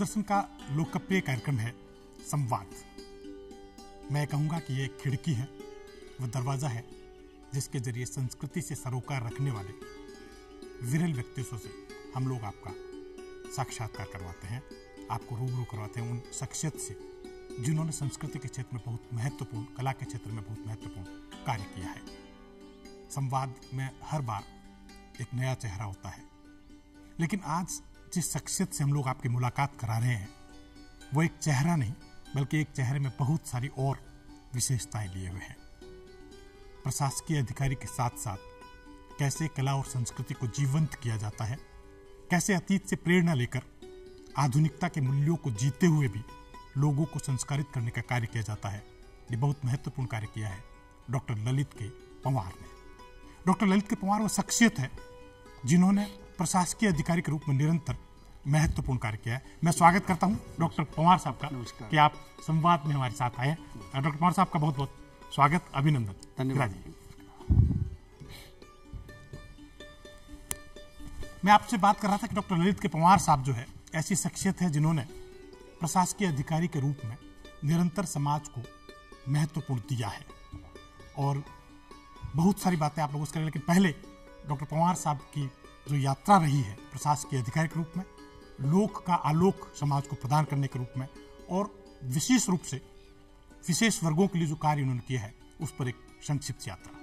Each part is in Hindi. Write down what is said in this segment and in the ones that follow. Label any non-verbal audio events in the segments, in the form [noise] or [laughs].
दूरदर्शन का लोकप्रिय कार्यक्रम है संवाद मैं कहूँगा कि एक खिड़की है वह दरवाज़ा है जिसके जरिए संस्कृति से सरोकार रखने वाले विरल व्यक्तित्व से हम लोग आपका साक्षात्कार करवाते हैं आपको रूबरू करवाते हैं उन शख्सियत से जिन्होंने संस्कृति के क्षेत्र में बहुत महत्वपूर्ण कला के क्षेत्र में बहुत महत्वपूर्ण कार्य किया है संवाद में हर बार एक नया चेहरा होता है लेकिन आज जिस शख्सियत से हम लोग आपकी मुलाकात करा रहे हैं वो एक चेहरा नहीं बल्कि एक चेहरे में बहुत सारी और विशेषताएं लिए हुए हैं प्रशासकीय अधिकारी के साथ साथ कैसे कला और संस्कृति को जीवंत किया जाता है कैसे अतीत से प्रेरणा लेकर आधुनिकता के मूल्यों को जीते हुए भी लोगों को संस्कारित करने का कार्य किया जाता है ये बहुत महत्वपूर्ण कार्य किया है डॉक्टर ललित के पंवार ने डॉक्टर ललित के पंवार वो शख्सियत है जिन्होंने प्रशासकीय अधिकारी के रूप में निरंतर महत्वपूर्ण कार्य किया है मैं स्वागत करता हूं डॉक्टर पवार साहब का कि आप संवाद में हमारे साथ आए डॉक्टर पवार साहब का बहुत बहुत स्वागत अभिनंदन धन्यवाद मैं आपसे बात कर रहा था कि डॉक्टर ललित के पवार साहब जो है ऐसी शख्सियत है जिन्होंने प्रशासकीय अधिकारी के रूप में निरंतर समाज को महत्वपूर्ण दिया है और बहुत सारी बातें आप लोगों से करें लेकिन पहले डॉक्टर पवार साहब की जो यात्रा रही है प्रशासकीय अधिकारी के रूप में लोक का आलोक समाज को प्रदान करने के रूप में और विशेष रूप से विशेष वर्गों के लिए जो कार्य उन्होंने किया है उस पर एक संक्षिप्त यात्रा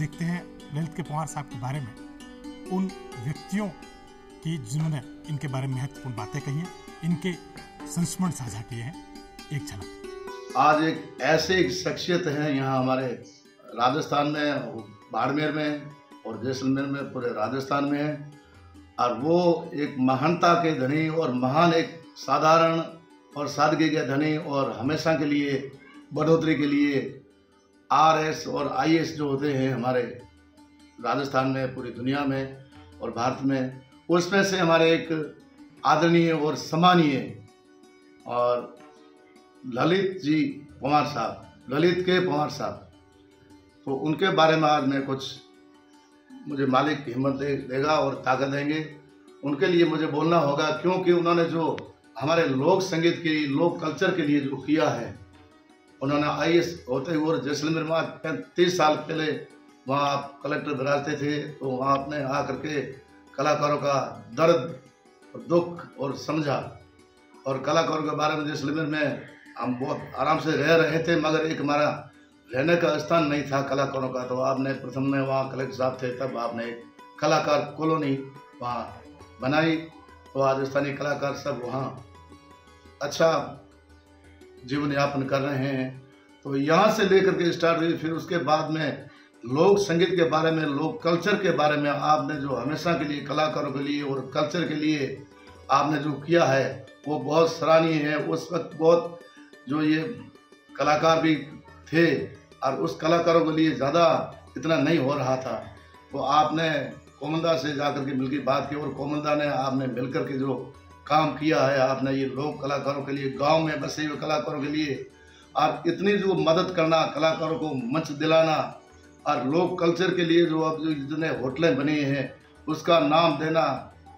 देखते हैं ललित के पवार साहब के बारे में उन व्यक्तियों की जिन्होंने इनके बारे में महत्वपूर्ण बातें कही हैं इनके संस्मरण साझा किए हैं एक झलक आज एक ऐसे एक शख्सियत हैं यहाँ हमारे राजस्थान में बाड़मेर में और जैसलमेर में पूरे राजस्थान में है और वो एक महानता के धनी और महान एक साधारण और सादगी के धनी और हमेशा के लिए बढ़ोतरी के लिए आरएस और एस जो होते हैं हमारे राजस्थान में पूरी दुनिया में और भारत में उसमें से हमारे एक आदरणीय और सम्मानीय और ललित जी पवार साहब ललित के पवार साहब तो उनके बारे में आज मैं कुछ मुझे मालिक हिम्मत दे, देगा और ताकत देंगे उनके लिए मुझे बोलना होगा क्योंकि उन्होंने जो हमारे लोक संगीत के लोक कल्चर के लिए जो किया है उन्होंने आई होते हुए जैसलमेर में तीस साल पहले वहाँ आप कलेक्टर बिराजते थे तो वहाँ आपने आ के कलाकारों का दर्द और दुख और समझा और कलाकारों के बारे में जैसलमेर में हम बहुत आराम से रह रहे थे मगर एक हमारा रहने का स्थान नहीं था कलाकारों का तो आपने प्रथम में वहाँ कलेक्टर साहब थे तब आपने कलाकार कॉलोनी वहाँ बनाई तो आज स्थानीय कलाकार सब वहाँ अच्छा जीवन यापन कर रहे हैं तो यहाँ से लेकर के स्टार्ट हुई फिर उसके बाद में लोक संगीत के बारे में लोक कल्चर के बारे में आपने जो हमेशा के लिए कलाकारों के लिए और कल्चर के लिए आपने जो किया है वो बहुत सराहनीय है उस वक्त बहुत जो ये कलाकार भी थे और उस कलाकारों के लिए ज़्यादा इतना नहीं हो रहा था तो आपने कोमलदा से जा कर के मिलकर बात की और कोमलदा ने आपने मिल कर के जो काम किया है आपने ये लोक कलाकारों के लिए गांव में बसे हुए कलाकारों के लिए आप इतनी जो मदद करना कलाकारों को मंच दिलाना और लोक कल्चर के लिए जो अब जो जितने होटलें बनी हैं उसका नाम देना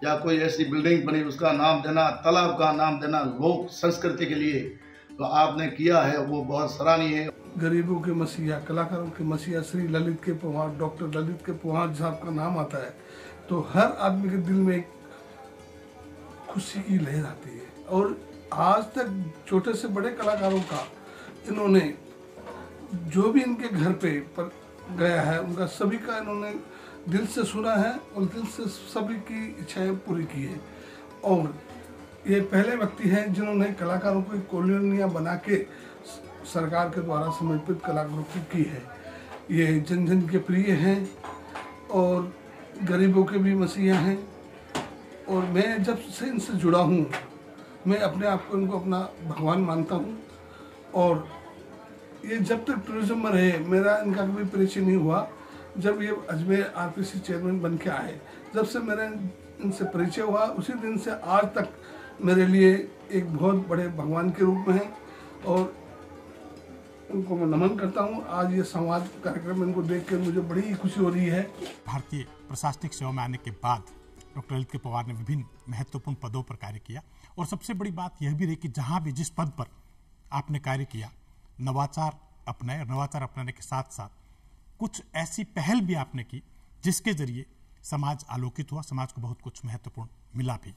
या कोई ऐसी बिल्डिंग बनी उसका नाम देना तालाब का नाम देना लोक संस्कृति के लिए तो आपने किया है वो बहुत सराहनीय है गरीबों के मसीहा कलाकारों के मसीहा श्री ललित के पोहार डॉक्टर ललित के पोहार साहब का नाम आता है तो हर आदमी के दिल में एक खुशी की लहर आती है और आज तक छोटे से बड़े कलाकारों का इन्होंने जो भी इनके घर पे पर गया है उनका सभी का इन्होंने दिल से सुना है और दिल से सभी की इच्छाएं पूरी की है और ये पहले व्यक्ति हैं जिन्होंने कलाकारों को कॉलोनियाँ बना के सरकार के द्वारा समर्पित कलाकारों की की है ये जन जन के प्रिय हैं और गरीबों के भी मसीहा हैं और मैं जब से इनसे जुड़ा हूँ मैं अपने आप को इनको अपना भगवान मानता हूँ और ये जब तक टूरिज्म में रहे मेरा इनका कभी परिचय नहीं हुआ जब ये अजमेर आरपीसी चेयरमैन बन के आए जब से मेरा इनसे परिचय हुआ उसी दिन से आज तक मेरे लिए एक बहुत बड़े भगवान के रूप में है और उनको मैं नमन करता हूँ आज ये संवाद कार्यक्रम इनको देख कर मुझे बड़ी खुशी हो रही है भारतीय प्रशासनिक सेवा में आने के बाद डॉक्टर ललित के पवार ने विभिन्न महत्वपूर्ण पदों पर कार्य किया और सबसे बड़ी बात यह भी रही कि जहाँ भी जिस पद पर आपने कार्य किया नवाचार अपनाए नवाचार अपनाने के साथ साथ कुछ ऐसी पहल भी आपने की जिसके जरिए समाज आलोकित हुआ समाज को बहुत कुछ महत्वपूर्ण मिला भी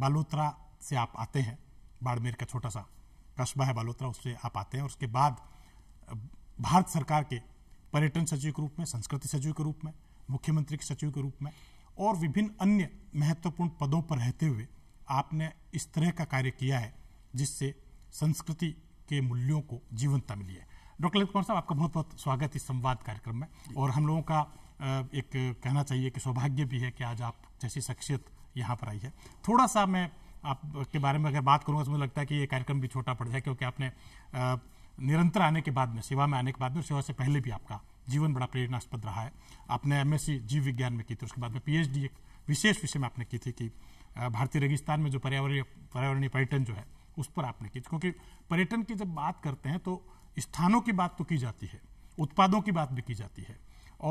बालोत्रा से आप आते हैं बाड़मेर का छोटा सा कस्बा है बालोत्रा उससे आप आते हैं और उसके बाद भारत सरकार के पर्यटन सचिव के रूप में संस्कृति सचिव के रूप में मुख्यमंत्री के सचिव के रूप में और विभिन्न अन्य महत्वपूर्ण पदों पर रहते हुए आपने इस तरह का कार्य किया है जिससे संस्कृति के मूल्यों को जीवंतता मिली है डॉक्टर ललित कुमार साहब आपका बहुत बहुत स्वागत इस संवाद कार्यक्रम में और हम लोगों का एक कहना चाहिए कि सौभाग्य भी है कि आज आप जैसी शख्सियत यहाँ पर आई है थोड़ा सा मैं आपके बारे में अगर बात करूँगा तो मुझे लगता है कि ये कार्यक्रम भी छोटा पड़ जाए क्योंकि आपने निरंतर आने के बाद में सेवा में आने के बाद में सेवा से पहले भी आपका जीवन बड़ा प्रेरणास्पद रहा है आपने एमएससी जीव विज्ञान में की थी उसके बाद में पी एक विशेष विषय में आपने की थी कि भारतीय रेगिस्तान में जो पर्यावरणीय पर्यावरणीय पर्यटन जो है उस पर आपने की क्योंकि पर्यटन की जब बात करते हैं तो स्थानों की बात तो की जाती है उत्पादों की बात भी की जाती है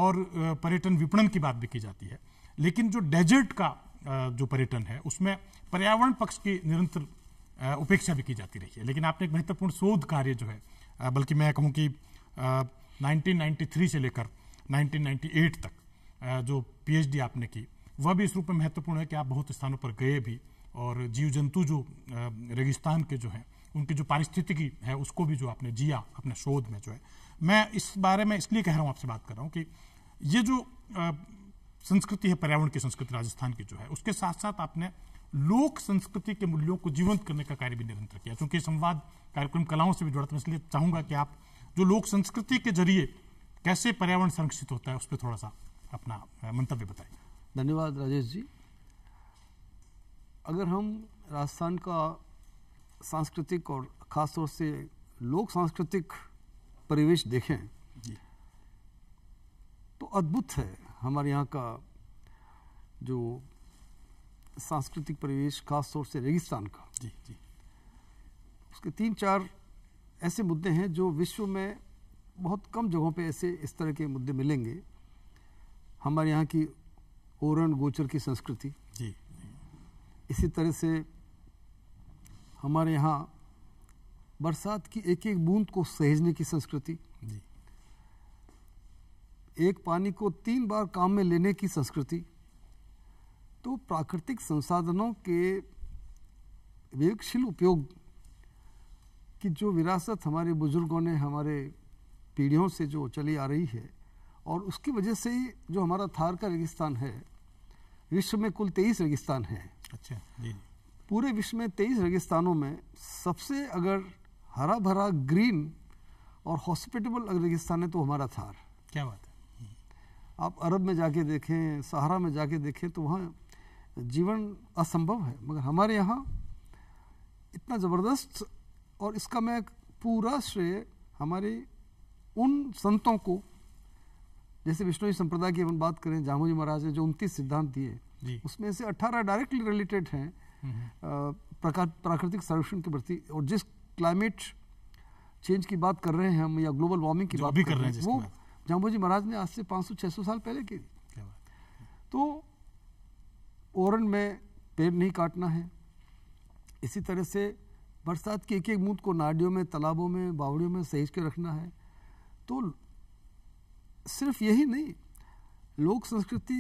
और पर्यटन विपणन की बात भी की जाती है लेकिन जो डेजर्ट का जो पर्यटन है उसमें पर्यावरण पक्ष की निरंतर उपेक्षा भी की जाती रही है लेकिन आपने एक महत्वपूर्ण शोध कार्य जो है बल्कि मैं कहूँ कि 1993 से लेकर 1998 तक जो पीएचडी आपने की वह भी इस रूप में महत्वपूर्ण है कि आप बहुत स्थानों पर गए भी और जीव जंतु जो रेगिस्तान के जो हैं उनकी जो पारिस्थितिकी है उसको भी जो आपने जिया अपने शोध में जो है मैं इस बारे में इसलिए कह रहा हूँ आपसे बात कर रहा हूँ कि ये जो संस्कृति है पर्यावरण की संस्कृति राजस्थान की जो है उसके साथ साथ आपने लोक संस्कृति के मूल्यों को जीवंत करने का कार्य भी निरंतर किया चूंकि संवाद कार्यक्रम कलाओं से भी जुड़ा था इसलिए चाहूंगा कि आप जो लोक संस्कृति के जरिए कैसे पर्यावरण संरक्षित होता है उस पर थोड़ा सा अपना मंतव्य बताएं धन्यवाद राजेश जी अगर हम राजस्थान का सांस्कृतिक और ख़ासतौर से लोक सांस्कृतिक परिवेश देखें तो अद्भुत है हमारे यहाँ का जो सांस्कृतिक परिवेश खासतौर से रेगिस्तान का जी जी उसके तीन चार ऐसे मुद्दे हैं जो विश्व में बहुत कम जगहों पे ऐसे इस तरह के मुद्दे मिलेंगे हमारे यहाँ की ओरण गोचर की संस्कृति जी इसी तरह से हमारे यहाँ बरसात की एक एक बूंद को सहेजने की संस्कृति जी एक पानी को तीन बार काम में लेने की संस्कृति तो प्राकृतिक संसाधनों के विवेकशील उपयोग कि जो विरासत हमारे बुज़ुर्गों ने हमारे पीढ़ियों से जो चली आ रही है और उसकी वजह से ही जो हमारा थार का रेगिस्तान है विश्व में कुल तेईस रेगिस्तान है अच्छा जी पूरे विश्व में तेईस रेगिस्तानों में सबसे अगर हरा भरा ग्रीन और हॉस्पिटेबल रेगिस्तान है तो हमारा थार क्या बात है आप अरब में जाके देखें सहारा में जाके देखें तो वहाँ जीवन असंभव है मगर हमारे यहाँ इतना ज़बरदस्त और इसका मैं पूरा श्रेय हमारे उन संतों को जैसे विष्णु संप्रदाय की अपन बात करें जामू जी महाराज ने जो उनतीस सिद्धांत दिए उसमें से अट्ठारह डायरेक्टली रिलेटेड हैं प्राकृतिक संरक्षण के प्रति और जिस क्लाइमेट चेंज की बात कर रहे हैं हम या ग्लोबल वार्मिंग की बात भी कर रहे हैं वो जामू जी महाराज ने आज से सौ छः सौ साल पहले की तो ओरन में पेड़ नहीं काटना है इसी तरह से बरसात के एक एक बूंद को नाडियों में तालाबों में बावड़ियों में सहेज के रखना है तो सिर्फ यही नहीं लोक संस्कृति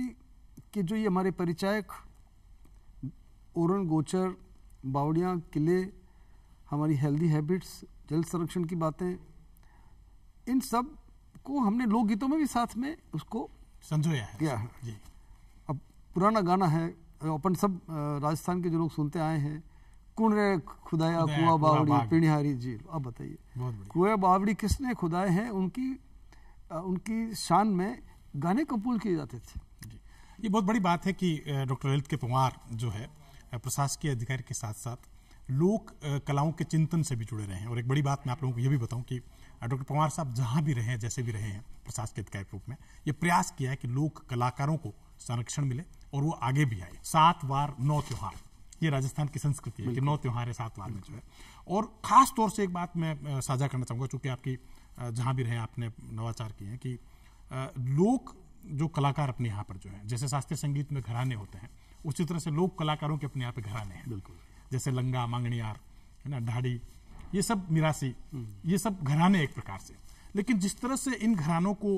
के जो ये हमारे परिचायक ओरन गोचर बावड़ियाँ किले हमारी हेल्दी हैबिट्स जल संरक्षण की बातें इन सब को हमने लोकगीतों में भी साथ में उसको संजोया है किया है जी अब पुराना गाना है अपन सब राजस्थान के जो लोग सुनते आए हैं कुण रे खुदाया कुआ बावड़ी पिणिहारी झील अब बताइए कुआ बावड़ी किसने खुदाए हैं उनकी उनकी शान में गाने कबूल किए जाते थे ये बहुत बड़ी बात है कि डॉक्टर ललित के पंवार जो है प्रशासकीय अधिकारी के साथ साथ लोक कलाओं के चिंतन से भी जुड़े रहे हैं और एक बड़ी बात मैं आप लोगों को ये भी बताऊं कि डॉक्टर पंवार साहब जहाँ भी रहे हैं जैसे भी रहे हैं प्रशासकीय अधिकारी के रूप में ये प्रयास किया है कि लोक कलाकारों को संरक्षण मिले और वो आगे भी आए सात बार नौ त्यौहार ये राजस्थान की संस्कृति है कि नौ त्यौहार है सात वार में जो है और ख़ास तौर से एक बात मैं साझा करना चाहूँगा चूंकि आपकी जहाँ भी रहे आपने नवाचार किए हैं कि लोक जो कलाकार अपने यहाँ पर जो है जैसे शास्त्रीय संगीत में घराने होते हैं उसी तरह से लोक कलाकारों के अपने यहाँ पे घराने हैं बिल्कुल जैसे लंगा मांगणियार है ना ढाड़ी ये सब मिरासी हम्म। ये सब घराने एक प्रकार से लेकिन जिस तरह से इन घरानों को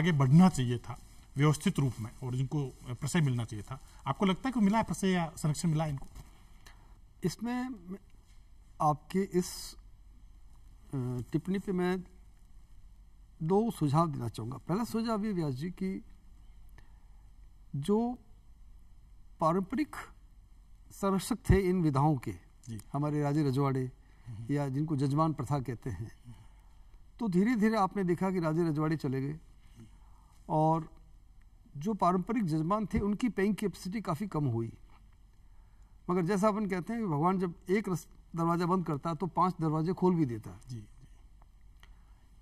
आगे बढ़ना चाहिए था व्यवस्थित रूप में और जिनको प्रसय मिलना चाहिए था आपको लगता है कि मिला है प्रसय या संरक्षण मिला है इनको इसमें आपके इस टिप्पणी पे मैं दो सुझाव देना चाहूँगा पहला सुझाव ये व्यास जी की जो पारंपरिक संरक्षक थे इन विधाओं के हमारे राजे रजवाड़े हम्म। या जिनको जजमान प्रथा कहते हैं तो धीरे धीरे आपने देखा कि राजे रजवाड़े चले गए और जो पारंपरिक जजमान थे उनकी पेइंग कैपेसिटी काफ़ी कम हुई मगर जैसा अपन कहते हैं कि भगवान जब एक दरवाज़ा बंद करता है तो पांच दरवाजे खोल भी देता है जी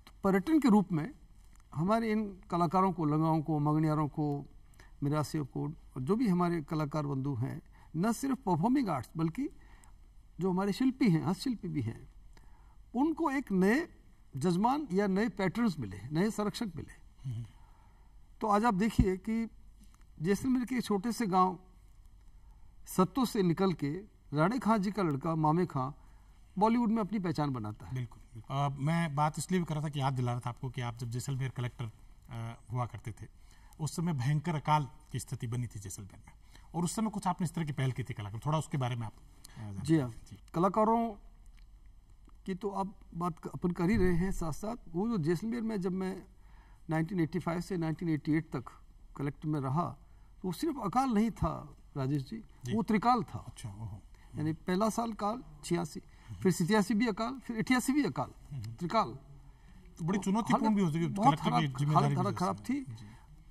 तो पर्यटन के रूप में हमारे इन कलाकारों को लंगाओं को मंगनियारों को मिरासियों को और जो भी हमारे कलाकार बंधु हैं न सिर्फ परफॉर्मिंग आर्ट्स बल्कि जो हमारे शिल्पी हैं हस्तशिल्पी भी हैं उनको एक नए जजमान या नए पैटर्न्स मिले नए संरक्षक मिले हम्म। तो आज आप देखिए कि जैसलमेर के छोटे से गांव सत्तू से निकल के राणे खां जी का लड़का मामे खां बॉलीवुड में अपनी पहचान बनाता है बिल्कुल, मैं बात इसलिए भी कर रहा था कि याद दिला रहा था आपको कि आप जब जैसलमेर कलेक्टर हुआ करते थे उस समय भयंकर अकाल की स्थिति बनी थी जैसलमेर में और उस समय कुछ आपने इस तरह की पहल की थी कलाकार थोड़ा उसके बारे में आप जी हाँ कलाकारों की तो आप बात अपन कर ही रहे हैं साथ साथ वो जो जैसलमेर में जब मैं 1985 से 1988 तक कलेक्टर में रहा तो सिर्फ अकाल नहीं था राजेश जी, वो त्रिकाल था अच्छा हम्म। यानी पहला साल काल छियासी फिर सितयासी भी अकाल फिर अठियासी भी अकाल हम्म। त्रिकाल तो बड़ी तो चुनौती भी होती बहुत खराब थी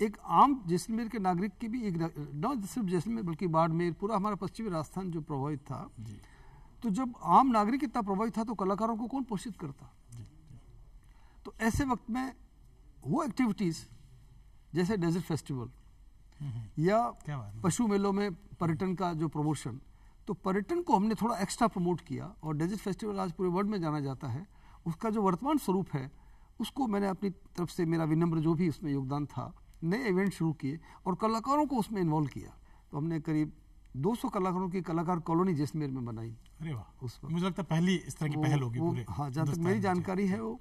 एक आम जैसलमेर के नागरिक की भी एक न सिर्फ जैसलमेर बल्कि बाड़मेर पूरा हमारा पश्चिमी राजस्थान जो प्रभावित था तो जब आम नागरिक इतना प्रभावित था तो कलाकारों को कौन पोषित करता तो ऐसे वक्त में वो एक्टिविटीज़ जैसे डेजर्ट फेस्टिवल या पशु मेलों में पर्यटन का जो प्रमोशन तो पर्यटन को हमने थोड़ा एक्स्ट्रा प्रमोट किया और डेजर्ट फेस्टिवल आज पूरे वर्ल्ड में जाना जाता है उसका जो वर्तमान स्वरूप है उसको मैंने अपनी तरफ से मेरा विनम्र जो भी उसमें योगदान था नए इवेंट शुरू किए और कलाकारों को उसमें इन्वॉल्व किया तो हमने करीब 200 कलाकारों की कलाकार कॉलोनी जैसमेर में बनाई अरे वाह उस वक्त मुझे लगता है पहली इस तरह की पहल होगी पूरे हाँ जहाँ तक मेरी जानकारी है वो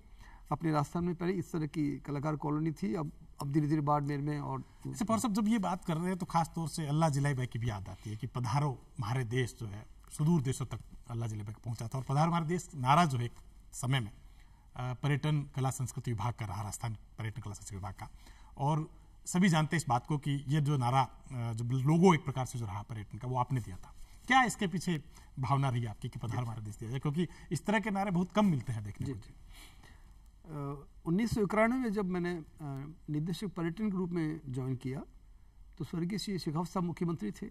अपने राजस्थान में पहले इस तरह की कलाकार कॉलोनी थी अब अब धीरे धीरे बाड़मेर में और जैसे पवार साहब जब ये बात कर रहे हैं तो खास तौर से अल्लाह जिलाई भाई की भी याद आती है कि पधारो हमारे देश जो है सुदूर देशों तक अल्लाह जिलाई भाई पहुँचा था और पधारो हमारे देश नारा जो है समय में पर्यटन कला संस्कृति विभाग का रहा राजस्थान पर्यटन कला संस्कृति विभाग का और सभी जानते हैं इस बात को कि ये जो नारा जो लोगों एक प्रकार से जो रहा पर्यटन का वो आपने दिया था क्या इसके पीछे भावना रही आपकी कि पधार हमारा देश दिया जाए क्योंकि इस तरह के नारे बहुत कम मिलते हैं देखने को उन्नीस सौ इक्यानवे में जब मैंने निदेशक पर्यटन के रूप में ज्वाइन किया तो स्वर्गीय श्री शेखावत साहब मुख्यमंत्री थे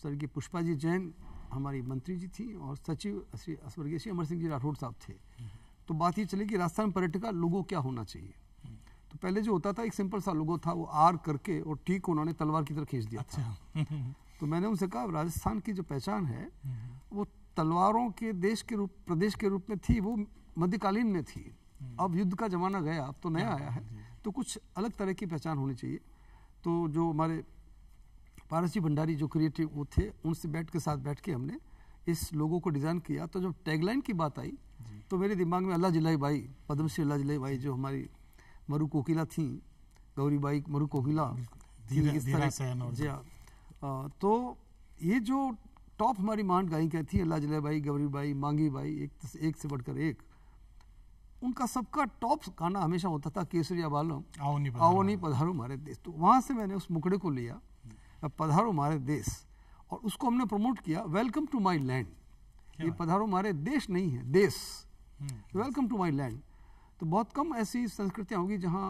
स्वर्गीय पुष्पा जी जैन हमारी मंत्री जी थी और सचिव श्री स्वर्गीय श्री अमर सिंह जी राठौड़ साहब थे तो बात ये चली कि राजस्थान पर्यटक का लोगो क्या होना चाहिए तो पहले जो होता था एक सिंपल सा लोगो था वो आर करके और ठीक उन्होंने तलवार की तरह खींच दिया अच्छा तो मैंने उनसे कहा राजस्थान की जो पहचान है हम्म। वो तलवारों के देश के रूप प्रदेश के रूप में थी वो मध्यकालीन में थी हम्म। अब युद्ध का ज़माना गया अब तो नया हाँ, आया है तो कुछ अलग तरह की पहचान होनी चाहिए तो जो हमारे पारसी भंडारी जो क्रिएटिव वो थे उनसे बैठ के साथ बैठ के हमने इस लोगों को डिज़ाइन किया तो जब टैगलाइन की बात आई तो मेरे दिमाग में अल्लाह जिलाई भाई पद्मश्री अल्लाह जिलाई भाई जो हमारी मरु कोकिला थी गौरी बाई मरु कोकिला हाँ। तो ये जो टॉप हमारी मांड गायिका थी अल्लाह जिलाई भाई गौरी बाई मांगी बाई एक से बढ़कर एक उनका सबका टॉप गाना हमेशा होता था केसरिया बालो आओ नहीं पधारो हमारे देश तो वहाँ से मैंने उस मुकड़े को लिया हम्म। पधारो हमारे देश और उसको हमने प्रमोट किया वेलकम टू माई लैंड ये पधारो हमारे देश नहीं है देश hmm. Welcome to my land तो बहुत कम ऐसी संस्कृतियाँ होगी जहाँ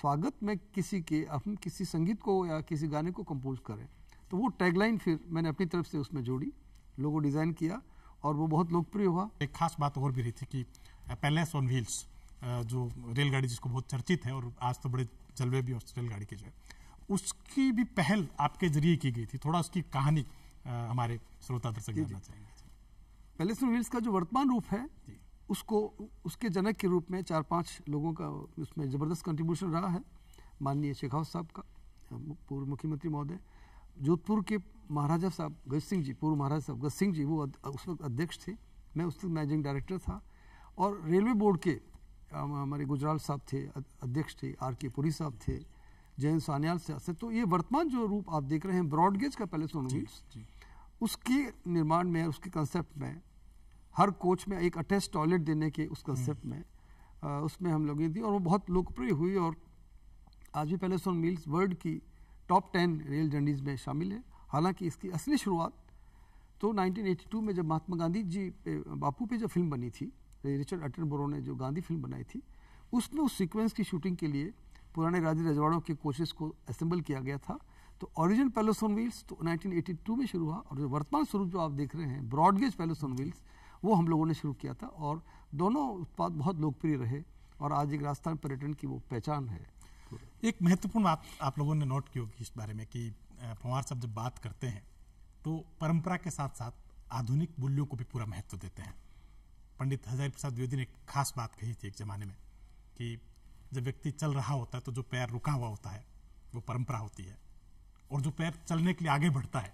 स्वागत में किसी के हम किसी संगीत को या किसी गाने को कंपोज करें तो वो टैगलाइन फिर मैंने अपनी तरफ से उसमें जोड़ी लोगों डिज़ाइन किया और वो बहुत लोकप्रिय हुआ एक खास बात और भी रही थी कि पैलेस ऑन व्हील्स जो रेलगाड़ी जिसको बहुत चर्चित है और आज तो बड़े जलवे भी उस रेलगाड़ी के जो है उसकी भी पहल आपके जरिए की गई थी थोड़ा उसकी कहानी हमारे श्रोता दर्शक जानना चाहेंगे पैलेस ऑन व्हील्स का जो वर्तमान रूप है उसको उसके जनक के रूप में चार पांच लोगों का उसमें ज़बरदस्त कंट्रीब्यूशन रहा है माननीय शेखावत साहब का पूर्व मुख्यमंत्री महोदय जोधपुर के महाराजा साहब गज सिंह जी पूर्व महाराजा साहब गज सिंह जी वो उस वक्त अध्यक्ष थे मैं उस वक्त मैनेजिंग डायरेक्टर था और रेलवे बोर्ड के हमारे गुजराल साहब थे अध्यक्ष थे आर के पुरी साहब थे जयंत सान्याल से तो ये वर्तमान जो रूप आप देख रहे हैं ब्रॉडगेज का पहले सोनोवीट्स उसके निर्माण में उसके कंसेप्ट में हर कोच में एक अटैच टॉयलेट देने के उस कंसेप्ट हम्म। में उसमें हम लोग थी और वो बहुत लोकप्रिय हुई और आज भी पैलेस ऑन मील्स वर्ल्ड की टॉप टेन रेल जर्नीज में शामिल है हालांकि इसकी असली शुरुआत तो 1982 में जब महात्मा गांधी जी पे बापू पे जब फिल्म बनी थी रिचर्ड अटनबोरो ने जो गांधी फिल्म बनाई थी उसमें उस सीक्वेंस की शूटिंग के लिए पुराने राजे रजवाड़ों के कोचेस को असेंबल किया गया था तो ओरिजिनल पैलेस ऑन व्हील्स तो 1982 में शुरू हुआ और जो वर्तमान स्वरूप जो आप देख रहे हैं ब्रॉडगेज पैलेस ऑन व्हील्स वो हम लोगों ने शुरू किया था और दोनों उत्पाद बहुत लोकप्रिय रहे और आज एक राजस्थान पर्यटन की वो पहचान है एक महत्वपूर्ण बात आप, आप लोगों ने नोट की होगी इस बारे में कि पवार साहब जब बात करते हैं तो परंपरा के साथ साथ आधुनिक मूल्यों को भी पूरा महत्व देते हैं पंडित हजारी प्रसाद द्विवेदी ने एक खास बात कही थी एक ज़माने में कि जब व्यक्ति चल रहा होता है तो जो पैर रुका हुआ होता है वो परंपरा होती है और जो पैर चलने के लिए आगे बढ़ता है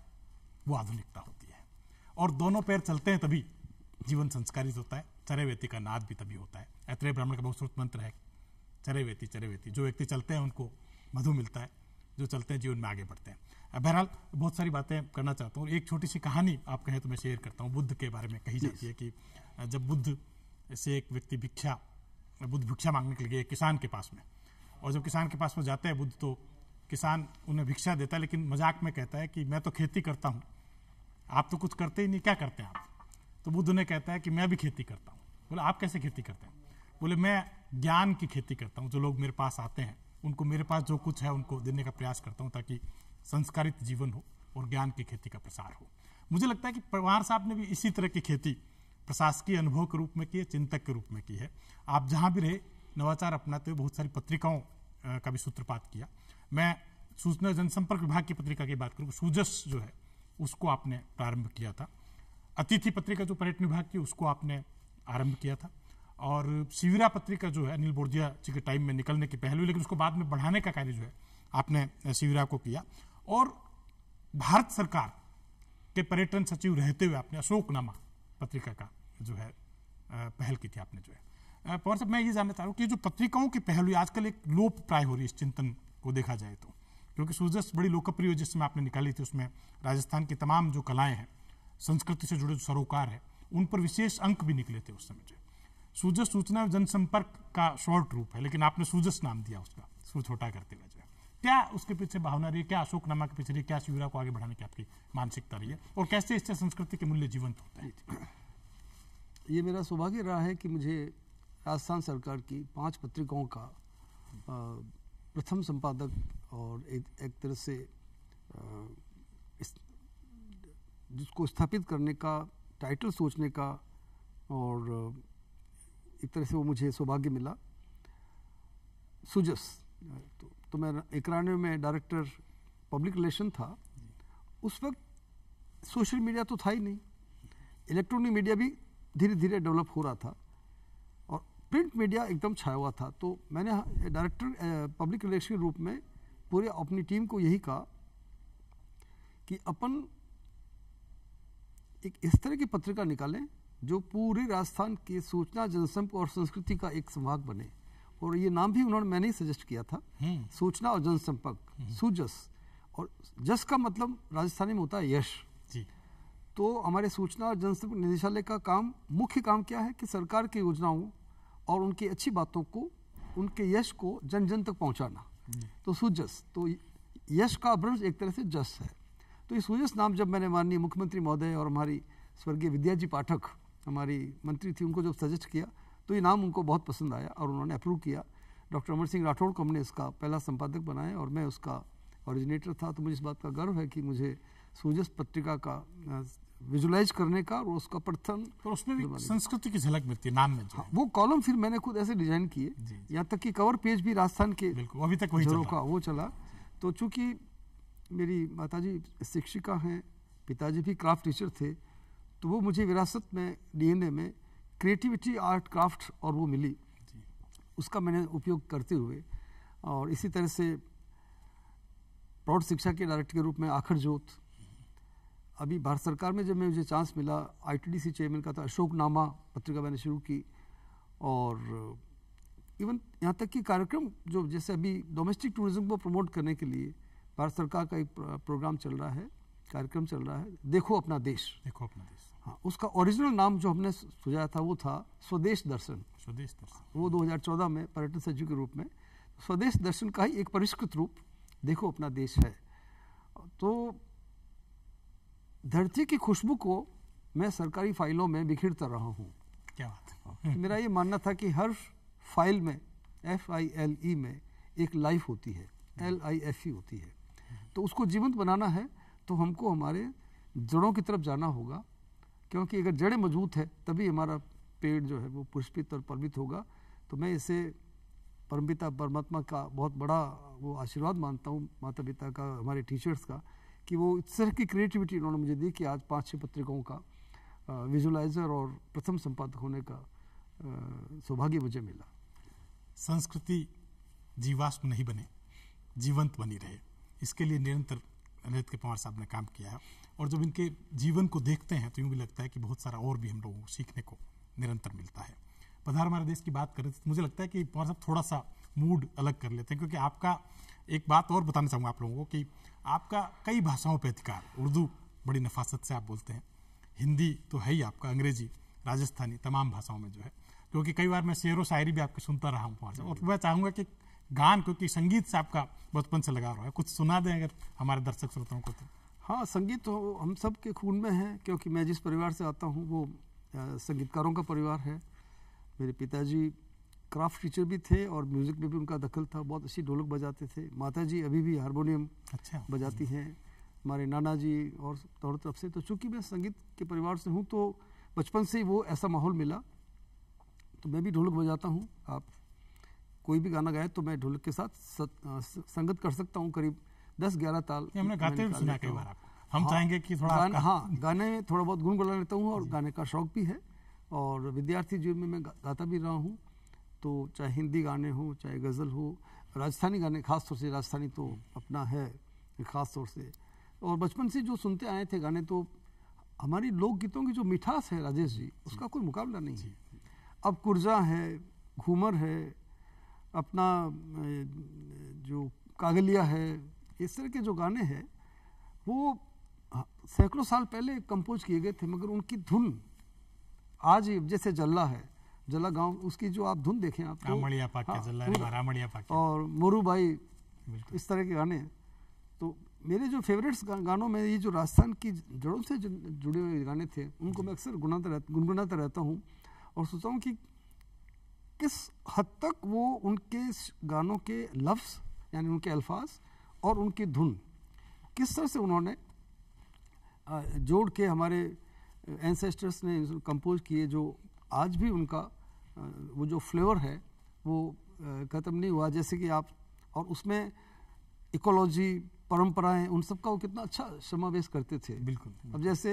वो आधुनिकता होती है और दोनों पैर चलते हैं तभी जीवन संस्कारित होता है चरे का नाद भी तभी होता है ऐतरे ब्राह्मण का बहुत श्रुत मंत्र है चरे व्यक्ति चरे जो व्यक्ति चलते हैं उनको मधु मिलता है जो चलते हैं जीवन में आगे बढ़ते हैं बहरहाल बहुत सारी बातें करना चाहता हूँ एक छोटी सी कहानी आप कहें तो मैं शेयर करता हूँ बुद्ध के बारे में कही जाती है कि जब बुद्ध से एक व्यक्ति भिक्षा बुद्ध भिक्षा मांगने के लिए किसान के पास में और जब किसान के पास में जाते हैं बुद्ध तो किसान उन्हें भिक्षा देता है लेकिन मजाक में कहता है कि मैं तो खेती करता हूँ आप तो कुछ करते ही नहीं क्या करते हैं आप तो बुद्ध ने कहता है कि मैं भी खेती करता हूँ बोले आप कैसे खेती करते हैं बोले मैं ज्ञान की खेती करता हूँ जो लोग मेरे पास आते हैं उनको मेरे पास जो कुछ है उनको देने का प्रयास करता हूँ ताकि संस्कारित जीवन हो और ज्ञान की खेती का प्रसार हो मुझे लगता है कि परमार साहब ने भी इसी तरह की खेती प्रशासकीय अनुभव के रूप में की है चिंतक के रूप में की है आप जहाँ भी रहे नवाचार अपनाते हुए बहुत सारी पत्रिकाओं का भी सूत्रपात किया मैं सूचना जनसंपर्क विभाग की पत्रिका की बात करूँ सूजस जो है उसको आपने प्रारंभ किया था अतिथि पत्रिका जो पर्यटन विभाग की उसको आपने आरंभ किया था और शिविरा पत्रिका जो है अनिल बोर्जिया जी के टाइम में निकलने की पहले लेकिन उसको बाद में बढ़ाने का कार्य जो है आपने शिविरा को किया और भारत सरकार के पर्यटन सचिव रहते हुए आपने अशोकनामा पत्रिका का जो है पहल की थी आपने जो है पवार साहब मैं ये जानना चाह रहा हूँ कि जो पत्रिकाओं की हुई आजकल एक लोप प्राय हो रही है इस चिंतन को देखा जाए तो क्योंकि सूर्यस्त बड़ी लोकप्रिय हो जिसमें आपने निकाली थी उसमें राजस्थान की तमाम जो कलाएं हैं संस्कृति से जुड़े जो सरोकार हैं उन पर विशेष अंक भी निकले थे उस समय जो सूजस सूचना जनसंपर्क का शॉर्ट रूप है लेकिन आपने सूजस नाम दिया उसका सू छोटा करते हुए क्या उसके पीछे भावना रही है क्या अशोक नामा के पीछे रही क्या शिवरा को आगे बढ़ाने की आपकी मानसिकता रही है और कैसे इससे संस्कृति के मूल्य जीवंत होते हैं ये मेरा सौभाग्य रहा है कि मुझे राजस्थान सरकार की पांच पत्रिकाओं का प्रथम संपादक और एक, एक तरह से इस, जिसको स्थापित करने का टाइटल सोचने का और एक तरह से वो मुझे सौभाग्य मिला सुजस तो, तो मैं इकरानवे में डायरेक्टर पब्लिक रिलेशन था उस वक्त सोशल मीडिया तो था ही नहीं इलेक्ट्रॉनिक मीडिया भी धीरे धीरे डेवलप हो रहा था और प्रिंट मीडिया एकदम छाया हुआ था तो मैंने डायरेक्टर पब्लिक रिलेशन रूप में पूरे अपनी टीम को यही कहा कि अपन एक इस तरह की पत्रिका निकालें जो पूरे राजस्थान के सूचना जनसंपर्क और संस्कृति का एक संभाग बने और ये नाम भी उन्होंने मैंने ही सजेस्ट किया था हम्म। सूचना और जनसंपर्क हम्म। सुजस और जस का मतलब राजस्थानी में होता है यश जी तो हमारे सूचना और जनसंपर्क निदेशालय का काम मुख्य काम क्या है कि सरकार की योजनाओं और उनकी अच्छी बातों को उनके यश को जन जन तक पहुंचाना हम्म। तो सुजस तो यश का अभ्रंश एक तरह से जस है तो ये सुजस नाम जब मैंने माननीय मुख्यमंत्री महोदय और हमारी स्वर्गीय विद्या जी पाठक हमारी मंत्री थी उनको जब सजेस्ट किया तो ये नाम उनको बहुत पसंद आया और उन्होंने अप्रूव किया डॉक्टर अमर सिंह राठौड़ को हमने इसका पहला संपादक बनाया और मैं उसका ओरिजिनेटर था तो मुझे इस बात का गर्व है कि मुझे सूजस पत्रिका का विजुलाइज करने का और उसका प्रथम तो उसमें भी संस्कृति की झलक मिलती है नाम में हाँ, वो कॉलम फिर मैंने खुद ऐसे डिजाइन किए यहाँ तक कि कवर पेज भी राजस्थान के अभी तक वही का वो चला तो चूंकि मेरी माताजी शिक्षिका हैं पिताजी भी क्राफ्ट टीचर थे तो वो मुझे विरासत में डीएनए में क्रिएटिविटी आर्ट क्राफ्ट और वो मिली उसका मैंने उपयोग करते हुए और इसी तरह से प्रौढ़ शिक्षा के डायरेक्टर के रूप में आखिर जोत अभी भारत सरकार में जब मैं मुझे चांस मिला आईटीडीसी चेयरमैन का था अशोकनामा पत्रिका मैंने शुरू की और इवन यहाँ तक कि कार्यक्रम जो जैसे अभी डोमेस्टिक टूरिज्म को प्रमोट करने के लिए भारत सरकार का एक प्रोग्राम चल रहा है कार्यक्रम चल रहा है देखो अपना देश देखो अपना देश हाँ उसका ओरिजिनल नाम जो हमने सुझाया था वो था स्वदेश दर्शन स्वदेश दर्शन वो 2014 में पर्यटन सचिव के रूप में स्वदेश दर्शन का ही एक परिष्कृत रूप देखो अपना देश है तो धरती की खुशबू को मैं सरकारी फाइलों में बिखेरता रहा हूँ क्या बात है [laughs] तो मेरा ये मानना था कि हर फाइल में एफ आई एल ई में एक लाइफ होती है एल आई एफ ई होती है तो उसको जीवंत बनाना है तो हमको हमारे जड़ों की तरफ जाना होगा क्योंकि अगर जड़ें मजबूत है तभी हमारा पेड़ जो है वो पुष्पित और परमित होगा तो मैं इसे परमपिता परमात्मा का बहुत बड़ा वो आशीर्वाद मानता हूँ माता पिता का हमारे टीचर्स का कि वो इस तरह की क्रिएटिविटी उन्होंने मुझे दी कि आज पाँच छः पत्रिकाओं का विजुलाइजर और प्रथम संपादक होने का सौभाग्य मुझे मिला संस्कृति जीवाश्म नहीं बने जीवंत बनी रहे इसके लिए निरंतर अनित पवार साहब ने काम किया है और जब इनके जीवन को देखते हैं तो यूँ भी लगता है कि बहुत सारा और भी हम लोगों को सीखने को निरंतर मिलता है पधार हमारे देश की बात करें तो मुझे लगता है कि पवार साहब थोड़ा सा मूड अलग कर लेते हैं क्योंकि आपका एक बात और बताना चाहूँगा आप लोगों को कि आपका कई भाषाओं पर अधिकार उर्दू बड़ी नफासत से आप बोलते हैं हिंदी तो है ही आपका अंग्रेजी राजस्थानी तमाम भाषाओं में जो है क्योंकि कई बार मैं शेर व शायरी भी आपकी सुनता रहा हूँ पवार साहब और मैं चाहूँगा कि गान क्योंकि संगीत से आपका बचपन से लगा रहा है कुछ सुना दें अगर हमारे दर्शक श्रोताओं को तो हाँ संगीत तो हम सब के खून में है क्योंकि मैं जिस परिवार से आता हूँ वो संगीतकारों का परिवार है मेरे पिताजी क्राफ्ट टीचर भी थे और म्यूज़िक में भी उनका दखल था बहुत अच्छी ढोलक बजाते थे माता जी अभी भी हारमोनियम अच्छा बजाती हैं हमारे नाना जी और दोनों तरफ से तो चूँकि मैं संगीत के परिवार से हूँ तो बचपन से ही वो ऐसा माहौल मिला तो मैं भी ढोलक बजाता हूँ आप कोई भी गाना गाए तो मैं ढोलक के साथ संगत कर सकता हूँ करीब दस ग्यारह ताल हमने गाते भी सुना कई बार हम हाँ, चाहेंगे कि थोड़ा गाने हाँ गाने थोड़ा बहुत गुनगुना लेता हूँ और गाने का शौक भी है और विद्यार्थी जीवन में मैं गाता भी रहा हूँ तो चाहे हिंदी गाने हो चाहे गज़ल हो राजस्थानी गाने खास तौर से राजस्थानी तो अपना है ख़ास तौर से और बचपन से जो सुनते आए थे गाने तो हमारी लोकगीतों की जो मिठास है राजेश जी उसका कोई मुकाबला नहीं है अब कुर्जा है घूमर है अपना जो कागलिया है इस तरह के जो गाने हैं वो सैकड़ों साल पहले कंपोज किए गए थे मगर उनकी धुन आज जैसे जल्ला है जल्ला गांव उसकी जो आप धुन देखें आप तो- रामड़िया पाट हाँ, जल्ला रामड़िया पाट और मोरू भाई इस तरह के गाने तो मेरे जो फेवरेट्स गानों में ये जो राजस्थान की जड़ों से जुड़े हुए गाने थे उनको मैं अक्सर गुनाता रह, गुनगुनाता रहता हूँ और सोचता हूँ कि किस हद तक वो उनके गानों के लफ्ज़ यानी उनके अल्फाज और उनकी धुन किस तरह से उन्होंने जोड़ के हमारे एंसेस्टर्स ने कंपोज किए जो आज भी उनका वो जो फ्लेवर है वो ख़त्म नहीं हुआ जैसे कि आप और उसमें इकोलॉजी परंपराएं उन सब का वो कितना अच्छा समावेश करते थे बिल्कुल, बिल्कुल। अब जैसे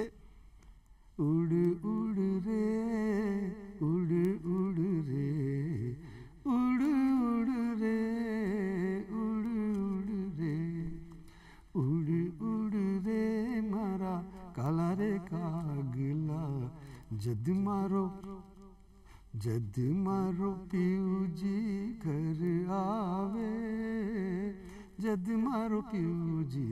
उड़ उड़ रे उड़ उड़ रे उड़ उड़ रे उड़ काला रे कागला जद मारो जद मारो पीऊ जी घर आवे जद मारो पीऊ जी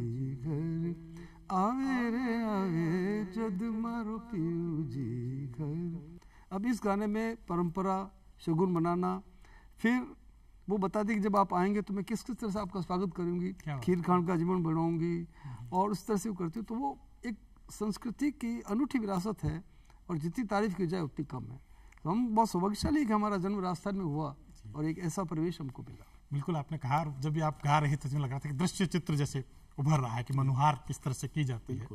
घर आवे रे आवे जद मारो पीऊ जी घर अब इस गाने में परंपरा शगुन मनाना फिर वो बता दी कि जब आप आएंगे तो मैं किस किस तरह से आपका स्वागत करूंगी खीर खान का जीवन बनाऊंगी हम्म। और उस तरह से वो करती हूँ तो वो संस्कृति की अनूठी विरासत है और जितनी तारीफ की जाए उतनी कम है तो हम बहुत सौभाग्यशाली कि हमारा जन्म राजस्थान में हुआ और एक ऐसा परिवेश हमको मिला बिल्कुल आपने कहा जब भी आप गा रहे थे तो लग रहा था कि दृश्य चित्र जैसे उभर रहा है कि मनुहार किस तरह से की जाती है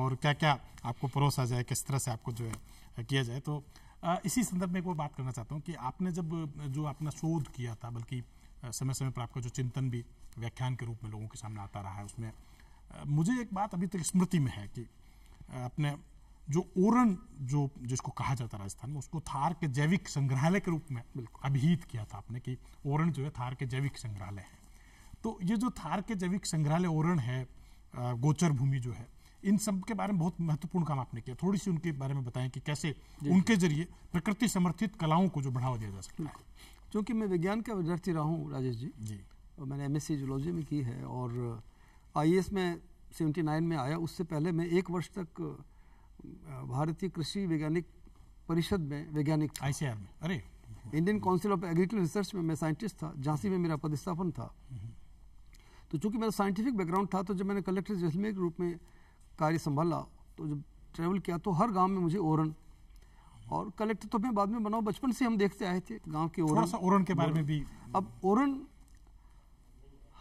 और क्या क्या आपको परोसा जाए किस तरह से आपको जो है किया जाए तो इसी संदर्भ में एक बात करना चाहता हूँ कि आपने जब जो अपना शोध किया था बल्कि समय समय पर आपका जो चिंतन भी व्याख्यान के रूप में लोगों के सामने आता रहा है उसमें मुझे एक बात अभी तक स्मृति में है कि अपने जो ओरन जो जिसको कहा जाता राजस्थान में उसको थार के जैविक संग्रहालय के रूप में बिल्कुल अभिहित किया था आपने कि ओरन जो है थार के जैविक संग्रहालय है तो ये जो थार के जैविक संग्रहालय ओरन है गोचर भूमि जो है इन सब के बारे में बहुत महत्वपूर्ण काम आपने किया थोड़ी सी उनके बारे में बताएं कि कैसे उनके जरिए प्रकृति समर्थित कलाओं को जो बढ़ावा दिया जा सकता है क्योंकि मैं विज्ञान का विद्यार्थी रहा हूँ राजेश जी जी मैंने एम एस में की है और आई में 79 में आया उससे पहले मैं एक वर्ष तक भारतीय कृषि वैज्ञानिक परिषद में वैज्ञानिक आई में अरे Indian Council of Agriculture Research में मैं साइंटिस्ट था झांसी में मेरा पदस्थापन था हम्म। तो चूंकि मेरा साइंटिफिक बैकग्राउंड था तो जब मैंने कलेक्टर जैसलमेर के रूप में कार्य संभाला तो जब ट्रैवल किया तो हर गांव में मुझे ओरन और कलेक्टर तो मैं बाद में बनाऊ बचपन से हम देखते आए थे गांव के ओरन ओरन के बारे में भी अब ओरन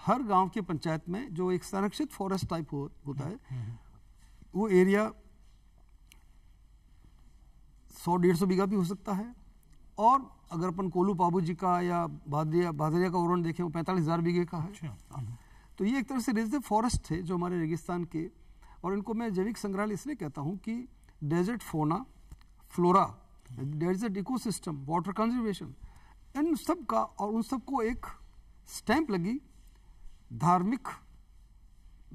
हर गांव के पंचायत में जो एक संरक्षित फॉरेस्ट टाइप हो, होता है हम्म, हम्म, हम्म। वो एरिया सौ डेढ़ सौ बीघा भी हो सकता है और अगर अपन कोलू बाबू जी का या भादरिया भादरिया का ओरण देखें वो पैंतालीस हज़ार बीघे का है अच्छा। हाँ। तो ये एक तरह से रिजर्व फॉरेस्ट थे जो हमारे रेगिस्तान के और इनको मैं जैविक संग्रहालय इसलिए कहता हूँ कि desert fauna flora desert ecosystem water conservation इन सब का और उन सबको एक स्टैंप लगी धार्मिक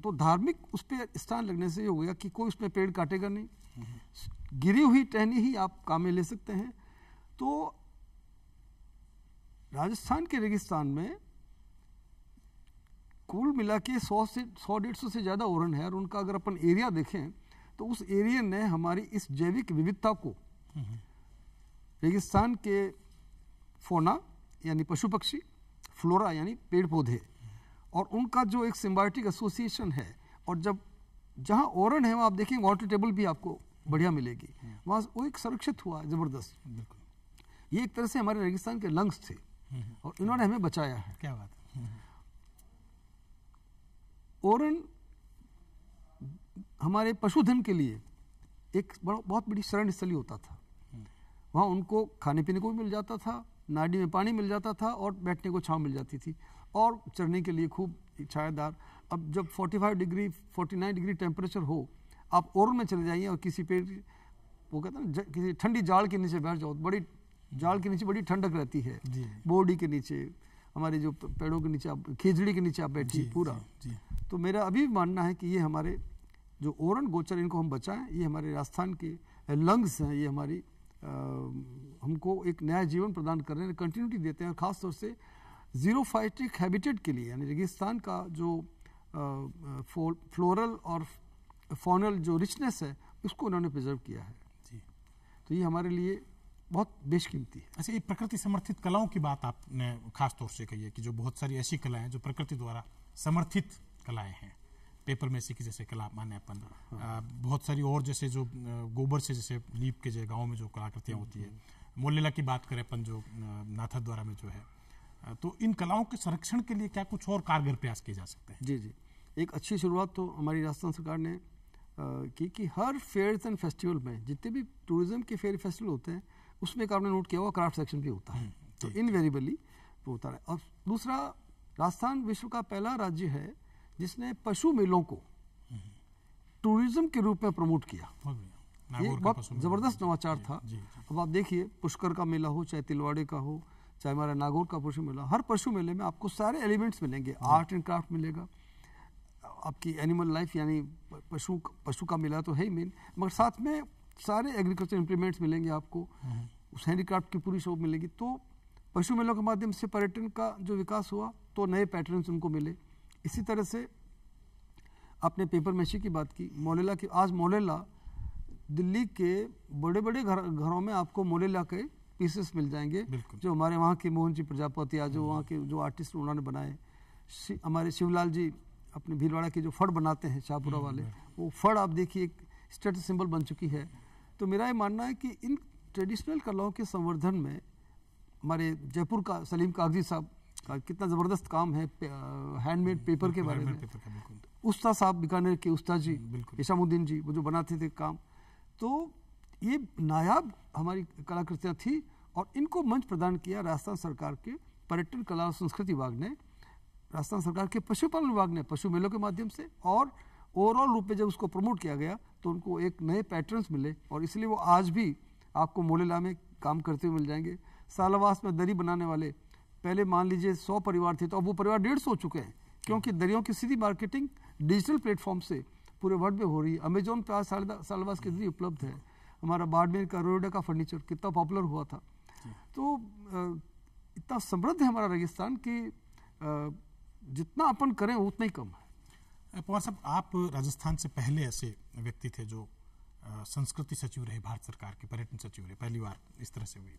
तो धार्मिक उस पर स्थान लगने से ये हो गया कि कोई उसमें पेड़ काटेगा नहीं गिरी हुई टहनी ही आप काम में ले सकते हैं तो राजस्थान के रेगिस्तान में कुल मिला के सौ से सौ डेढ़ सौ से ज़्यादा ओरन है और उनका अगर अपन एरिया देखें तो उस एरिया ने हमारी इस जैविक विविधता को रेगिस्तान के फोना यानी पशु पक्षी फ्लोरा यानी पेड़ पौधे और उनका जो एक सिम्बायोटिक एसोसिएशन है और जब जहाँ ओरन है वहाँ आप देखेंगे वाटर टेबल भी आपको बढ़िया मिलेगी हम्म। वहाँ वो एक संरक्षित हुआ ज़बरदस्त ये एक तरह से हमारे रेगिस्तान के लंग्स थे हम्म, हम्म। और इन्होंने हमें बचाया है क्या बात है ओरन हमारे पशुधन के लिए एक बहुत बड़ी शरण स्थली होता था वहाँ उनको खाने पीने को भी मिल जाता था नाडी में पानी मिल जाता था और बैठने को छाँव मिल जाती थी और चढ़ने के लिए खूब छायादार अब जब 45 डिग्री 49 डिग्री टेम्परेचर हो आप और में चले जाइए और किसी पेड़ वो कहते हैं किसी ठंडी जाल के नीचे बैठ जाओ बड़ी जाल के नीचे बड़ी ठंडक रहती है बोडी के नीचे हमारे जो पेड़ों के नीचे आप खेजड़ी के नीचे आप बैठिए पूरा जी, जी। तो मेरा अभी मानना है कि ये हमारे जो ओरन गोचर इनको हम बचाएं ये हमारे राजस्थान के लंग्स हैं ये हमारी हमको एक नया जीवन प्रदान कर रहे हैं कंटिन्यूटी देते हैं खासतौर से जीरो फाइटिक हैबिटेट के लिए यानी रेगिस्तान का जो फ्लोरल और फॉनल जो रिचनेस है उसको उन्होंने प्रिजर्व किया है जी तो ये हमारे लिए बहुत बेशकीमती है अच्छा ये प्रकृति समर्थित कलाओं की बात आपने खास तौर से कही है कि जो बहुत सारी ऐसी कलाएं जो प्रकृति द्वारा समर्थित कलाएं हैं पेपर में की जैसे कला माने अपन बहुत सारी और जैसे जो गोबर से जैसे लीप के जैसे गाँव में जो कलाकृतियाँ होती है मोलेला की बात करें अपन जो नाथा द्वारा में जो है तो इन कलाओं के संरक्षण के लिए क्या कुछ और कारगर प्रयास किए जा सकते हैं जी जी एक अच्छी शुरुआत तो हमारी राजस्थान सरकार ने की कि हर फेयर्स एंड फेस्टिवल में जितने भी टूरिज्म के फेयर फेस्टिवल होते हैं उसमें एक आपने नोट किया हुआ क्राफ्ट सेक्शन भी होता है हम्म, तो इनवेरिबली वो होता है और दूसरा राजस्थान विश्व का पहला राज्य है जिसने पशु मेलों को टूरिज्म के रूप में प्रमोट किया बहुत जबरदस्त नवाचार था जी, जी। अब आप देखिए पुष्कर का मेला हो चाहे तिलवाड़े का हो चाहे हमारा नागौर का पशु मेला हर पशु मेले में आपको सारे एलिमेंट्स मिलेंगे आर्ट एंड क्राफ्ट मिलेगा आपकी एनिमल लाइफ यानी पशु पशु का मेला तो है ही मेन मगर साथ में सारे एग्रीकल्चर इम्प्लीमेंट्स मिलेंगे आपको हम्म। उस हैंडीक्राफ्ट की पूरी शॉप मिलेगी तो पशु मेलों के माध्यम से पर्यटन का जो विकास हुआ तो नए पैटर्न्स उनको मिले इसी तरह से आपने पेपर मैशी की बात की मोलेला की आज मोलेला दिल्ली के बड़े बड़े घर घरों में आपको मोलेला के पीसेस मिल जाएंगे जो हमारे वहाँ के मोहन जी प्रजापति आज वहाँ के जो आर्टिस्ट उन्होंने बनाए शि, हमारे शिवलाल जी अपने भीलवाड़ा के जो फड़ बनाते हैं शाहपुरा हम्म, वाले हम्म। वो फड़ आप देखिए एक स्टेट सिंबल बन चुकी है तो मेरा ये मानना है कि इन ट्रेडिशनल कलाओं के संवर्धन में हमारे जयपुर का सलीम कागजी साहब का कितना ज़बरदस्त काम है हैंडमेड पेपर के बारे में उस्ताद साहब बीकानेर के उस्ताद जी ईशामुद्दीन जी वो जो बनाते थे काम तो ये नायाब हमारी कलाकृतियाँ थी और इनको मंच प्रदान किया राजस्थान सरकार के पर्यटन कला और संस्कृति विभाग ने राजस्थान सरकार के पशुपालन विभाग ने पशु मेलों के माध्यम से और ओवरऑल रूप में जब उसको प्रमोट किया गया तो उनको एक नए पैटर्न्स मिले और इसलिए वो आज भी आपको मोलेला में काम करते हुए मिल जाएंगे सालावास में दरी बनाने वाले पहले मान लीजिए सौ परिवार थे तो अब वो परिवार डेढ़ सौ चुके हैं क्योंकि दरियों की सीधी मार्केटिंग डिजिटल प्लेटफॉर्म से पूरे वर्ल्ड में हो रही है अमेजोन पे आज सालवास के जरिए उपलब्ध है हमारा बाड़मेर का रोडा का फर्नीचर कितना पॉपुलर हुआ था तो इतना समृद्ध है हमारा रेगिस्तान कि जितना अपन करें उतना ही कम है पवार साहब आप राजस्थान से पहले ऐसे व्यक्ति थे जो संस्कृति सचिव रहे भारत सरकार के पर्यटन सचिव रहे पहली बार इस तरह से हुई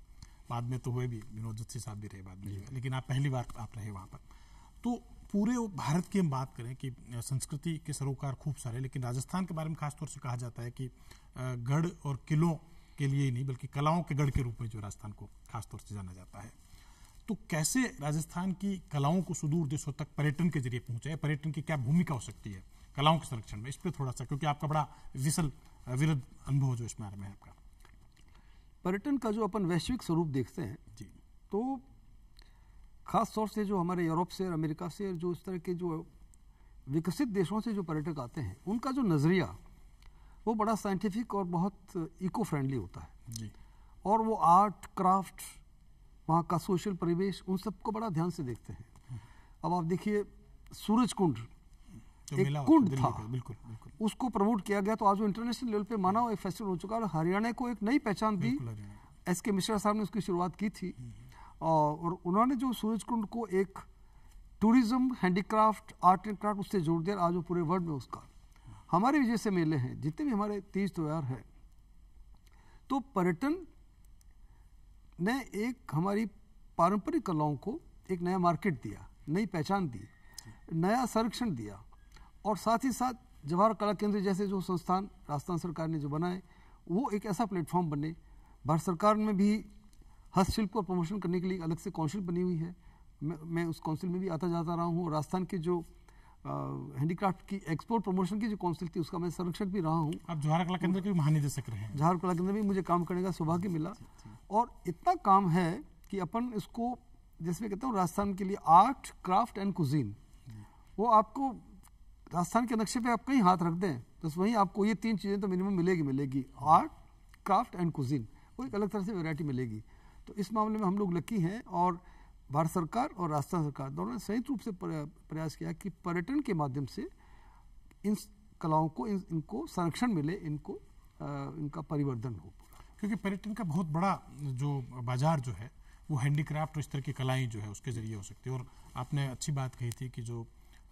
बाद में तो हुए भी विनोद जोशी साहब भी रहे बाद में लेकिन आप पहली बार आप रहे वहाँ पर तो पूरे भारत की हम बात करें कि संस्कृति के सरोकार खूब सारे लेकिन राजस्थान के बारे में खासतौर से कहा जाता है कि गढ़ और किलों के लिए ही नहीं बल्कि कलाओं के गढ़ के रूप में जो राजस्थान को खासतौर से जाना जाता है तो कैसे राजस्थान की कलाओं को सुदूर देशों तक पर्यटन के जरिए पहुंचाए पर्यटन की क्या भूमिका हो सकती है कलाओं के संरक्षण में इस पर थोड़ा सा क्योंकि आपका बड़ा विसल विरद अनुभव जो इस बारे में है आपका पर्यटन का जो अपन वैश्विक स्वरूप देखते हैं जी तो खास तौर से जो हमारे यूरोप से और अमेरिका से जो इस तरह के जो विकसित देशों से जो पर्यटक आते हैं उनका जो नज़रिया वो बड़ा साइंटिफिक और बहुत इको फ्रेंडली होता है जी और वो आर्ट क्राफ्ट वहाँ का सोशल परिवेश उन सबको बड़ा ध्यान से देखते हैं हम्म। अब आप देखिए सूरज कुंड एक कुंड था बिल्कुल बिल्कुल उसको प्रमोट किया गया तो आज वो इंटरनेशनल लेवल पे माना एक फेस्टिवल हो चुका और हरियाणा को एक नई पहचान दी एस के मिश्रा साहब ने उसकी शुरुआत की थी हम्म, हम्म। और उन्होंने जो सूरज कुंड को एक tourism handicraft art and craft उससे जोड़ दिया आज वो पूरे वर्ल्ड में उसका हमारे विजय से मेले हैं जितने भी हमारे तीज त्यौहार हैं तो पर्यटन ने एक हमारी पारंपरिक कलाओं को एक नया मार्केट दिया नई पहचान दी नया संरक्षण दिया और साथ ही साथ जवाहर कला केंद्र जैसे जो संस्थान राजस्थान सरकार ने जो बनाए वो एक ऐसा प्लेटफॉर्म बने भारत सरकार में भी हस्तशिल्प को प्रमोशन करने के लिए अलग से काउंसिल बनी हुई है मैं, मैं उस काउंसिल में भी आता जाता रहा हूँ राजस्थान के जो हैंडीक्राफ्ट की एक्सपोर्ट प्रमोशन की जो काउंसिल थी उसका मैं संरक्षक भी रहा हूँ आप जवाहर कला केंद्र के भी महानिदेशक रहे हैं जवाहर कला केंद्र में मुझे काम करने का सौभाग्य मिला और इतना काम है कि अपन इसको जैसे मैं कहता हूँ राजस्थान के लिए आर्ट क्राफ्ट एंड कुजीन वो आपको राजस्थान के नक्शे पे आप कहीं हाथ रख दें तो वहीं आपको ये तीन चीज़ें तो मिनिमम मिलेगी मिलेगी आर्ट क्राफ्ट एंड कुजीन वो एक अलग तरह से वेराइटी मिलेगी तो इस मामले में हम लोग लकी हैं और भारत सरकार और राजस्थान सरकार दोनों ने संयुक्त रूप से प्रयास किया कि पर्यटन के माध्यम से इन कलाओं को इन, इनको संरक्षण मिले इनको आ, इनका परिवर्धन हो क्योंकि पर्यटन का बहुत बड़ा जो बाजार जो है वो हैंडीक्राफ्ट और इस तरह की कलाएं जो है उसके जरिए हो सकती है और आपने अच्छी बात कही थी कि जो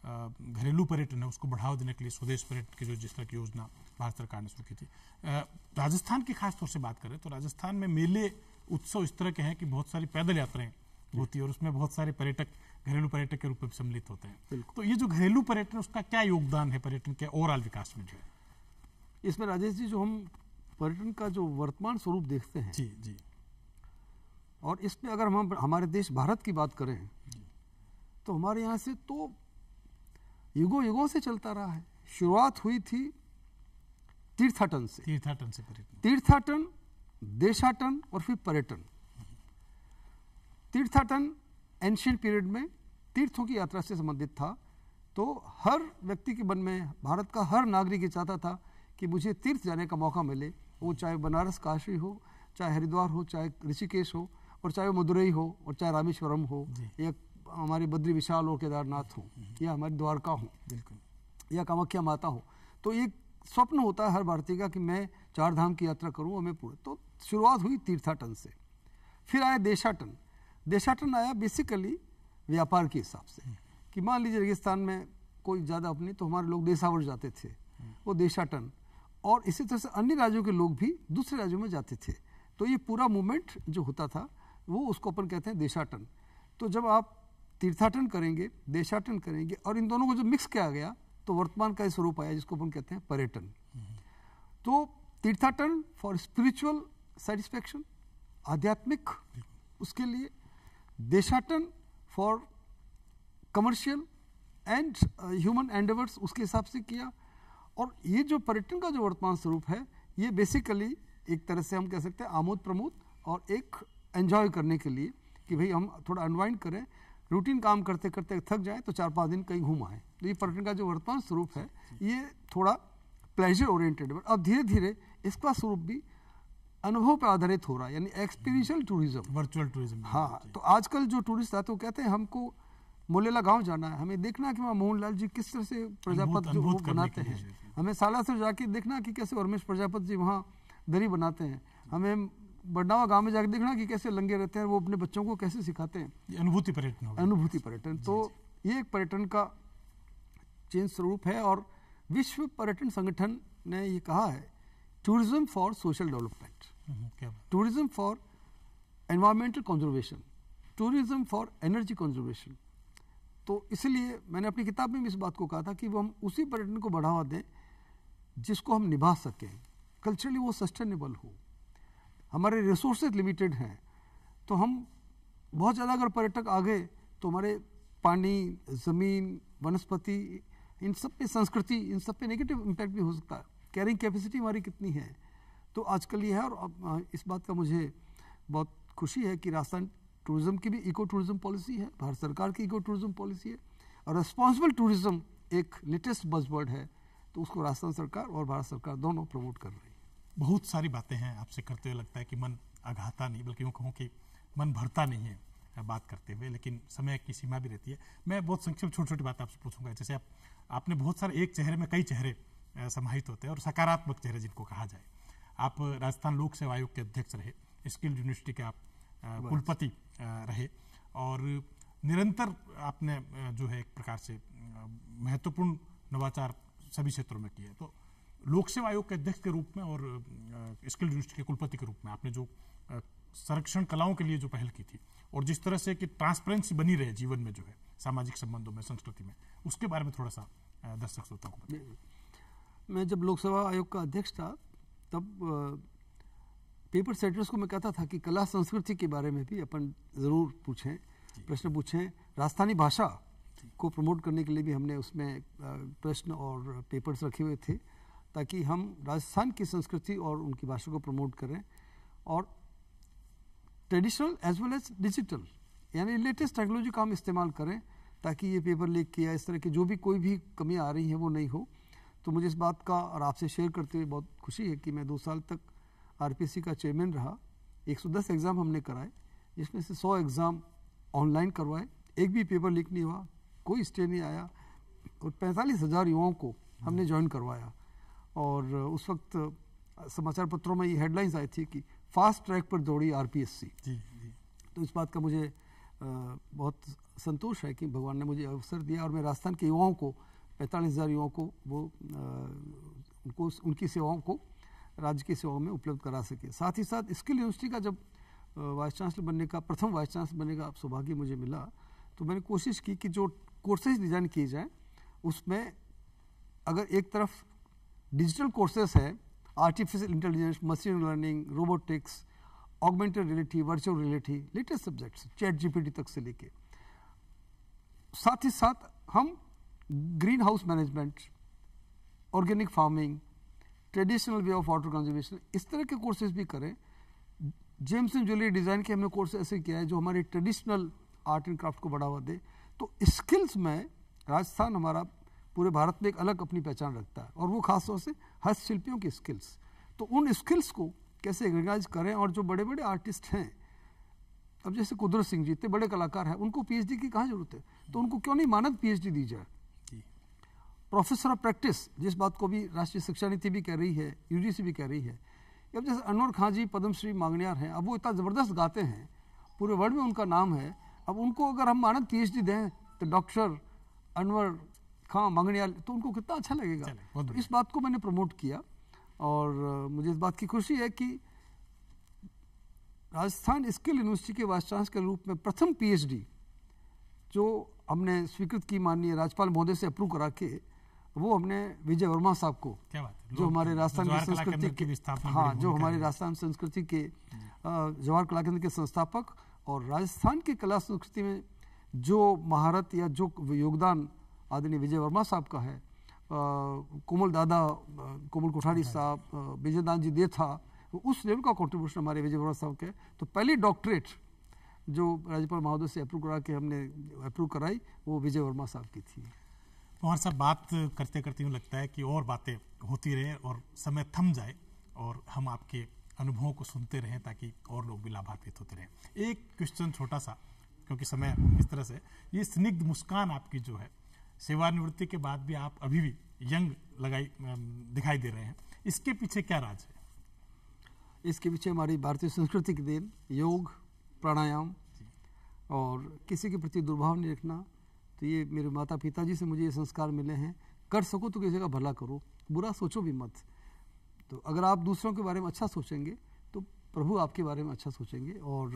घरेलू पर्यटन है उसको बढ़ावा देने के लिए स्वदेश पर्यटन की जो जिस तरह की योजना भारत सरकार ने शुरू की थी राजस्थान की खासतौर से बात करें तो राजस्थान में मेले उत्सव इस तरह के हैं कि बहुत सारी पैदल यात्राएं होती है और उसमें बहुत सारे पर्यटक घरेलू पर्यटक के रूप में सम्मिलित होते हैं तो ये जो घरेलू पर्यटन उसका क्या योगदान है पर्यटन के ओवरऑल विकास में जो है इसमें राजेश जी जो हम पर्यटन का जो वर्तमान स्वरूप देखते हैं जी जी और इसमें अगर हम हमारे देश भारत की बात करें तो हमारे यहाँ से तो युगो युगों से चलता रहा है शुरुआत हुई थी तीर्थाटन से तीर्थाटन से पर्यटन तीर्थाटन देशाटन और फिर पर्यटन तीर्थाटन एंशियंट पीरियड में तीर्थों की यात्रा से संबंधित था तो हर व्यक्ति के मन में भारत का हर नागरिक ये चाहता था कि मुझे तीर्थ जाने का मौका मिले वो चाहे बनारस काशी हो चाहे हरिद्वार हो चाहे ऋषिकेश हो और चाहे वो मदुरई हो और चाहे रामेश्वरम हो या हमारे बद्री विशाल हो केदारनाथ हो या हमारी द्वारका हो बिल्कुल या कामाख्या माता हो तो एक स्वप्न होता है हर भारतीय का कि मैं चार धाम की यात्रा करूँ हमें पूरे तो शुरुआत हुई तीर्थाटन से फिर आया देशाटन देशाटन आया बेसिकली व्यापार के हिसाब से हम्म। कि मान लीजिए रेगिस्तान में कोई ज़्यादा अपनी तो हमारे लोग देशावर जाते थे हम्म। वो देशाटन और इसी तरह से अन्य राज्यों के लोग भी दूसरे राज्यों में जाते थे तो ये पूरा मूवमेंट जो होता था वो उसको अपन कहते हैं देशाटन तो जब आप तीर्थाटन करेंगे देशाटन करेंगे और इन दोनों को जब मिक्स किया गया तो वर्तमान का स्वरूप आया जिसको अपन कहते हैं पर्यटन तो तीर्थाटन फॉर स्पिरिचुअल सेटिस्फैक्शन आध्यात्मिक उसके लिए देशाटन for commercial and human endeavours उसके हिसाब से किया और ये जो पर्यटन का जो वर्तमान स्वरूप है ये बेसिकली एक तरह से हम कह सकते हैं आमोद प्रमोद और एक एन्जॉय करने के लिए कि भाई हम थोड़ा अनवाइंड करें रूटीन काम करते करते थक जाए तो चार पाँच दिन कहीं घूम आए तो ये पर्यटन का जो वर्तमान स्वरूप है ये थोड़ा प्लेजर ओरिएंटेड है अब धीरे धीरे इसका स्वरूप भी अनुभव पर आधारित हो रहा है यानी एक्सपीरियंशियल टूरिज्म वर्चुअल टूरिज्म हाँ तो आजकल जो टूरिस्ट आते हैं वो कहते हैं हमको मोलेला गांव जाना है हमें देखना कि वहाँ मोहनलाल जी किस तरह से प्रजापति जो वो बनाते हैं हमें सालासर जाके देखना कि कैसे वर्मेश प्रजापति जी वहाँ दरी बनाते हैं हमें बडनावा गांव में जाकर देखना कि कैसे लंगे रहते हैं वो अपने बच्चों को कैसे सिखाते हैं अनुभूति पर्यटन अनुभूति पर्यटन तो ये एक पर्यटन का चेंज स्वरूप है और विश्व पर्यटन संगठन ने ये कहा है tourism for social development tourism for environmental conservation tourism for energy conservation तो इसलिए मैंने अपनी किताब में भी इस बात को कहा था कि वो हम उसी पर्यटन को बढ़ावा दें जिसको हम निभा सकें कल्चरली वो सस्टेनेबल हो हमारे रिसोर्सेज लिमिटेड हैं तो हम बहुत ज़्यादा अगर पर्यटक आ गए तो हमारे पानी ज़मीन वनस्पति इन सब पे संस्कृति इन सब पे नेगेटिव इम्पैक्ट भी हो सकता है कैरिंग कैपेसिटी हमारी कितनी है तो आजकल ये है और इस बात का मुझे बहुत खुशी है कि राजस्थान टूरिज़्म की भी इको टूरिज़्म पॉलिसी है भारत सरकार की इको टूरिज़्म पॉलिसी है और रेस्पॉन्सिबल टूरिज़्म एक लेटेस्ट बजवर्ड है तो उसको राजस्थान सरकार और भारत सरकार दोनों प्रमोट कर रहे हैं बहुत सारी बातें हैं आपसे करते हुए लगता है कि मन अघाता नहीं बल्कि यूँ कहूँ कि मन भरता नहीं है बात करते हुए लेकिन समय की सीमा भी रहती है मैं बहुत संक्षिप्त छोटी छोटी बात आपसे पूछूंगा जैसे आप आपने बहुत सारे एक चेहरे में कई चेहरे समाहित होते हैं और सकारात्मक चेहरे जिनको कहा जाए आप राजस्थान लोक सेवा आयोग के अध्यक्ष रहे स्किल यूनिवर्सिटी के आप कुलपति रहे और निरंतर आपने जो है एक प्रकार से महत्वपूर्ण नवाचार सभी क्षेत्रों में किए तो लोक सेवा आयोग के अध्यक्ष के रूप में और स्किल यूनिवर्सिटी के कुलपति के रूप में आपने जो संरक्षण कलाओं के लिए जो पहल की थी और जिस तरह से कि ट्रांसपेरेंसी बनी रहे जीवन में जो है सामाजिक संबंधों में संस्कृति में उसके बारे में थोड़ा सा दर्शक श्रोताओं को मैं जब लोक सेवा आयोग का अध्यक्ष था तब पेपर सेटर्स को मैं कहता था कि कला संस्कृति के बारे में भी अपन ज़रूर पूछें प्रश्न पूछें राजस्थानी भाषा को प्रमोट करने के लिए भी हमने उसमें प्रश्न और पेपर्स रखे हुए थे ताकि हम राजस्थान की संस्कृति और उनकी भाषा को प्रमोट करें और traditional as well as digital यानी लेटेस्ट टेक्नोलॉजी का हम इस्तेमाल करें ताकि ये पेपर लीक किया इस तरह की जो भी कोई भी कमी आ रही है वो नहीं हो तो मुझे इस बात का और आपसे शेयर करते हुए बहुत खुशी है कि मैं दो साल तक आर का चेयरमैन रहा 110 एग्ज़ाम हमने कराए जिसमें से 100 एग्ज़ाम ऑनलाइन करवाए एक भी पेपर लीक नहीं हुआ कोई स्टे नहीं आया और पैंतालीस हज़ार युवाओं को हमने ज्वाइन करवाया और उस वक्त समाचार पत्रों में ये हेडलाइंस आई थी कि फास्ट ट्रैक पर दौड़ी आरपीएससी तो इस बात का मुझे बहुत संतोष है कि भगवान ने मुझे अवसर दिया और मैं राजस्थान के युवाओं को पैंतालीस हज़ार युवाओं को वो उनको उनकी सेवाओं को राज्य की सेवाओं में उपलब्ध करा सके साथ ही साथ स्किल यूनिवर्सिटी का जब वाइस चांसलर बनने का प्रथम वाइस चांसलर बनने का सौभाग्य मुझे मिला तो मैंने कोशिश की कि जो कोर्सेज डिज़ाइन किए जाएँ उसमें अगर एक तरफ डिजिटल कोर्सेस है artificial intelligence machine learning robotics augmented reality virtual reality latest subjects chat GPT तक से लेके साथ ही साथ हम green house management organic farming traditional way of water conservation इस तरह के कोर्सेज भी करें जेम्स एंड ज्वेलरी डिज़ाइन के हमने कोर्स ऐसे किया है जो हमारे ट्रेडिशनल आर्ट एंड क्राफ्ट को बढ़ावा दे तो स्किल्स में राजस्थान हमारा पूरे भारत में एक अलग अपनी पहचान रखता है और वो खासतौर से हस्तशिल्पियों की स्किल्स तो उन स्किल्स को कैसे रिकग्नाइज करें और जो बड़े बड़े आर्टिस्ट हैं अब जैसे कुदरत सिंह जी इतने बड़े कलाकार हैं उनको पीएचडी की कहाँ जरूरत है तो उनको क्यों नहीं मानद पीएचडी दी जाए प्रोफेसर ऑफ प्रैक्टिस जिस बात को भी राष्ट्रीय शिक्षा नीति भी कह रही है यूजीसी भी कह रही है अब जैसे अनवर खां जी पद्मश्री मांगनियार हैं अब वो इतना ज़बरदस्त गाते हैं पूरे वर्ल्ड में उनका नाम है अब उनको अगर हम मानद पी दें तो डॉक्टर अनवर कहाँ वाले तो उनको कितना अच्छा लगेगा तो इस बात को मैंने प्रमोट किया और मुझे इस बात की खुशी है कि राजस्थान स्किल यूनिवर्सिटी के वाइस चांसलर के रूप में प्रथम पीएचडी जो हमने स्वीकृत की माननीय राज्यपाल महोदय से अप्रूव करा के वो हमने विजय वर्मा साहब को क्या बात है? जो हमारे राजस्थान की संस्कृति के हाँ जो हमारे राजस्थान संस्कृति के जवाहर कला केंद्र के संस्थापक और राजस्थान की कला संस्कृति में जो महारत या जो योगदान आदरणीय विजय वर्मा साहब का है कोमल दादा कोमल कोठारी साहब विजयदान जी दे था उस लेवल का कॉन्ट्रीब्यूशन हमारे विजय वर्मा साहब के तो पहली डॉक्टरेट जो राज्यपाल महोदय से अप्रूव करा के हमने अप्रूव कराई वो विजय वर्मा साहब की थी तो और साहब बात करते करते यूँ लगता है कि और बातें होती रहे और समय थम जाए और हम आपके अनुभवों को सुनते रहें ताकि और लोग भी लाभान्वित होते रहें एक क्वेश्चन छोटा सा क्योंकि समय इस तरह से ये स्निग्ध मुस्कान आपकी जो है सेवानिवृत्ति के बाद भी आप अभी भी यंग लगाई दिखाई दे रहे हैं इसके पीछे क्या राज है इसके पीछे हमारी भारतीय संस्कृति की देन योग प्राणायाम और किसी के प्रति दुर्भाव नहीं रखना तो ये मेरे माता पिता जी से मुझे ये संस्कार मिले हैं कर सको तो किसी का भला करो बुरा सोचो भी मत तो अगर आप दूसरों के बारे में अच्छा सोचेंगे तो प्रभु आपके बारे में अच्छा सोचेंगे और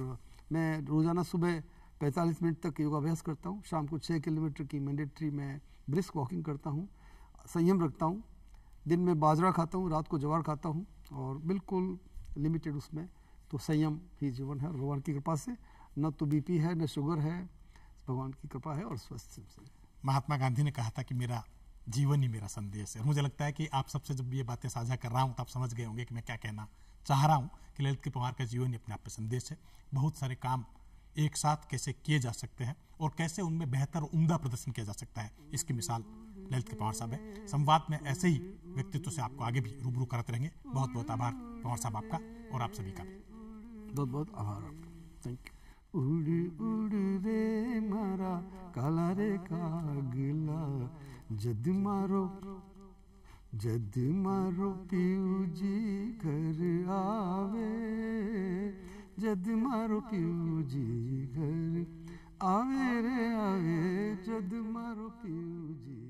मैं रोज़ाना सुबह 45 मिनट तक योगाभ्यास करता हूँ शाम को 6 किलोमीटर की मैंडेटरी मैं ब्रिस्क वॉकिंग करता हूँ संयम रखता हूँ दिन में बाजरा खाता हूँ रात को जवार खाता हूँ और बिल्कुल लिमिटेड उसमें तो संयम ही जीवन है भगवान की कृपा से न तो बीपी है न शुगर है भगवान की कृपा है और स्वस्थ महात्मा गांधी ने कहा था कि मेरा जीवन ही मेरा संदेश है मुझे लगता है कि आप सबसे जब ये बातें साझा कर रहा हूँ तो आप समझ गए होंगे कि मैं क्या कहना चाह रहा हूँ कि ललित के पवार का जीवन ही अपने आप पर संदेश है बहुत सारे काम एक साथ कैसे किए जा सकते हैं और कैसे उनमें बेहतर उम्दा प्रदर्शन किया जा सकता है इसकी मिसाल ललित के पवार साहब है संवाद में ऐसे ही व्यक्तित्व से आपको आगे भी रूबरू करते रहेंगे बहुत बहुत आभार पवार साहब आपका और आप सभी का बहुत बहुत आभार थैंक यू उड़ी उड़ रे मारा काला रे कागला जद मारो जद मारो पीऊ जी घर आवे जद मारो पियो जी घर आवे रे आवे जद मारो पियो जी